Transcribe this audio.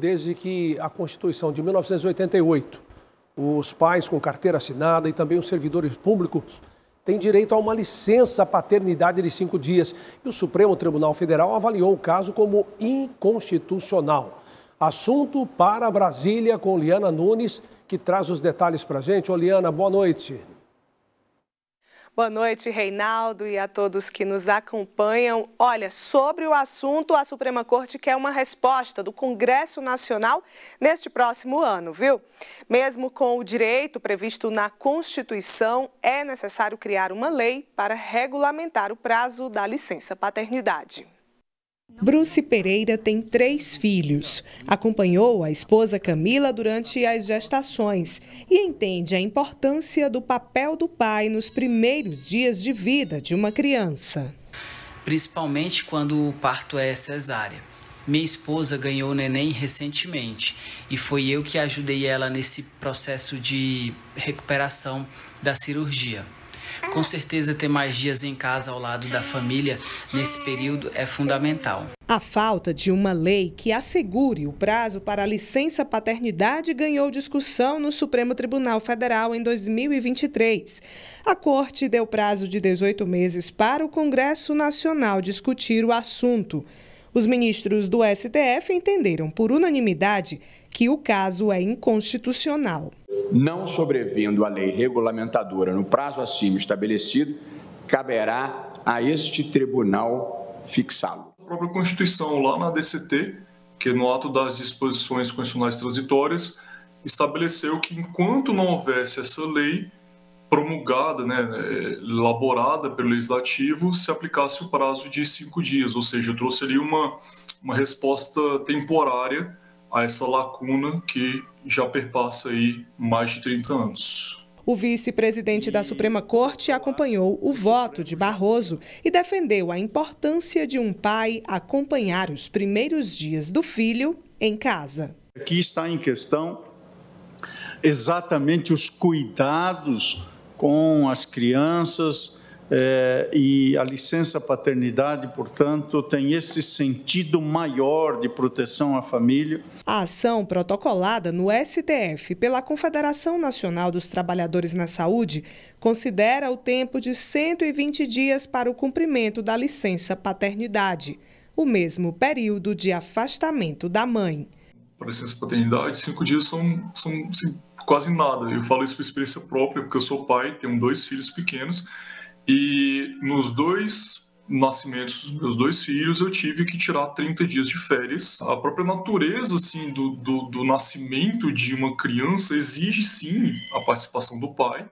Desde que a Constituição de 1988, os pais com carteira assinada e também os servidores públicos têm direito a uma licença paternidade de cinco dias. E o Supremo Tribunal Federal avaliou o caso como inconstitucional. Assunto para Brasília com Liana Nunes, que traz os detalhes para a gente. Ô, Liana, boa noite. Boa noite, Reinaldo, e a todos que nos acompanham. Olha, sobre o assunto, a Suprema Corte quer uma resposta do Congresso Nacional neste próximo ano, viu? Mesmo com o direito previsto na Constituição, é necessário criar uma lei para regulamentar o prazo da licença paternidade. Bruce Pereira tem três filhos. Acompanhou a esposa Camila durante as gestações e entende a importância do papel do pai nos primeiros dias de vida de uma criança. Principalmente quando o parto é cesárea. Minha esposa ganhou o neném recentemente e foi eu que ajudei ela nesse processo de recuperação da cirurgia. Com certeza, ter mais dias em casa ao lado da família nesse período é fundamental. A falta de uma lei que assegure o prazo para a licença paternidade ganhou discussão no Supremo Tribunal Federal em 2023. A Corte deu prazo de 18 meses para o Congresso Nacional discutir o assunto. Os ministros do STF entenderam por unanimidade que o caso é inconstitucional não sobrevindo a lei regulamentadora no prazo acima estabelecido, caberá a este tribunal fixá-lo. A própria Constituição, lá na DCT, que no ato das disposições constitucionais transitórias, estabeleceu que enquanto não houvesse essa lei promulgada, né, eh, elaborada pelo legislativo, se aplicasse o prazo de cinco dias, ou seja, trouxe ali uma, uma resposta temporária a essa lacuna que já perpassa aí mais de 30 anos. O vice-presidente da Suprema Corte acompanhou o voto de Barroso e defendeu a importância de um pai acompanhar os primeiros dias do filho em casa. Aqui está em questão exatamente os cuidados com as crianças, é, e a licença paternidade, portanto, tem esse sentido maior de proteção à família. A ação protocolada no STF pela Confederação Nacional dos Trabalhadores na Saúde considera o tempo de 120 dias para o cumprimento da licença paternidade, o mesmo período de afastamento da mãe. Para a licença paternidade, cinco dias são, são quase nada. Eu falo isso por experiência própria, porque eu sou pai, tenho dois filhos pequenos. E nos dois nascimentos dos meus dois filhos, eu tive que tirar 30 dias de férias. A própria natureza, assim, do, do, do nascimento de uma criança exige, sim, a participação do pai.